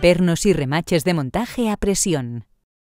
Pernos y remaches de montaje a presión.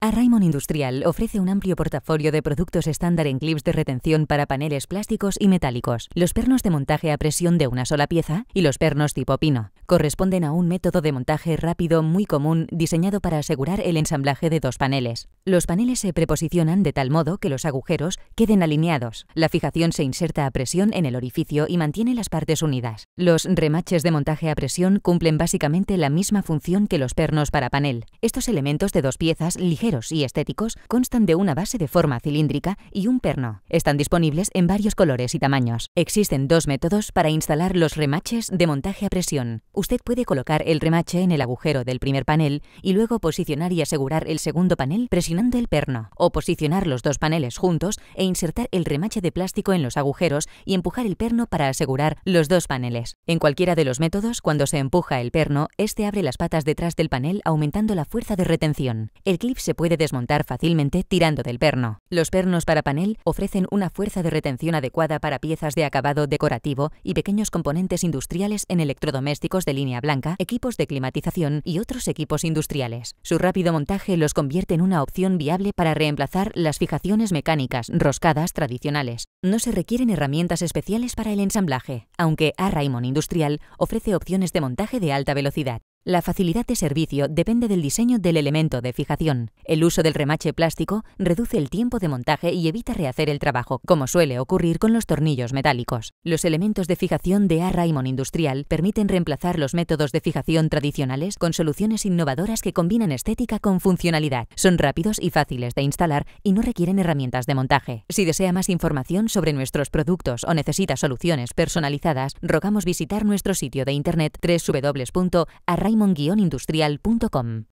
A Raymond Industrial ofrece un amplio portafolio de productos estándar en clips de retención para paneles plásticos y metálicos, los pernos de montaje a presión de una sola pieza y los pernos tipo pino. Corresponden a un método de montaje rápido muy común diseñado para asegurar el ensamblaje de dos paneles. Los paneles se preposicionan de tal modo que los agujeros queden alineados. La fijación se inserta a presión en el orificio y mantiene las partes unidas. Los remaches de montaje a presión cumplen básicamente la misma función que los pernos para panel. Estos elementos de dos piezas ligeros y estéticos constan de una base de forma cilíndrica y un perno. Están disponibles en varios colores y tamaños. Existen dos métodos para instalar los remaches de montaje a presión. Usted puede colocar el remache en el agujero del primer panel y luego posicionar y asegurar el segundo panel presionando el perno, o posicionar los dos paneles juntos e insertar el remache de plástico en los agujeros y empujar el perno para asegurar los dos paneles. En cualquiera de los métodos, cuando se empuja el perno, este abre las patas detrás del panel aumentando la fuerza de retención. El clip se puede desmontar fácilmente tirando del perno. Los pernos para panel ofrecen una fuerza de retención adecuada para piezas de acabado decorativo y pequeños componentes industriales en electrodomésticos de línea blanca, equipos de climatización y otros equipos industriales. Su rápido montaje los convierte en una opción viable para reemplazar las fijaciones mecánicas roscadas tradicionales. No se requieren herramientas especiales para el ensamblaje, aunque A Industrial ofrece opciones de montaje de alta velocidad. La facilidad de servicio depende del diseño del elemento de fijación. El uso del remache plástico reduce el tiempo de montaje y evita rehacer el trabajo, como suele ocurrir con los tornillos metálicos. Los elementos de fijación de A. Industrial permiten reemplazar los métodos de fijación tradicionales con soluciones innovadoras que combinan estética con funcionalidad. Son rápidos y fáciles de instalar y no requieren herramientas de montaje. Si desea más información sobre nuestros productos o necesita soluciones personalizadas, rogamos visitar nuestro sitio de internet www.arraimondindustrial.com simon-industrial.com.